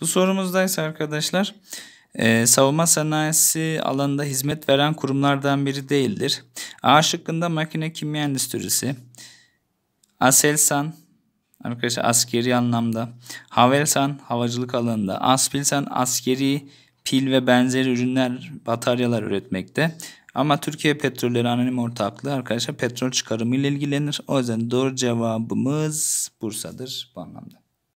Bu sorumuzdaysa arkadaşlar ee, savunma sanayisi alanında hizmet veren kurumlardan biri değildir. A şıkkında makine kimya endüstrisi, Aselsan, arkadaşlar askeri anlamda, Havelsan havacılık alanında, Aspilsan askeri pil ve benzeri ürünler, bataryalar üretmekte. Ama Türkiye Petrolleri Anonim Ortaklığı arkadaşlar petrol çıkarımı ile ilgilenir. O yüzden doğru cevabımız Bursa'dır bu anlamda.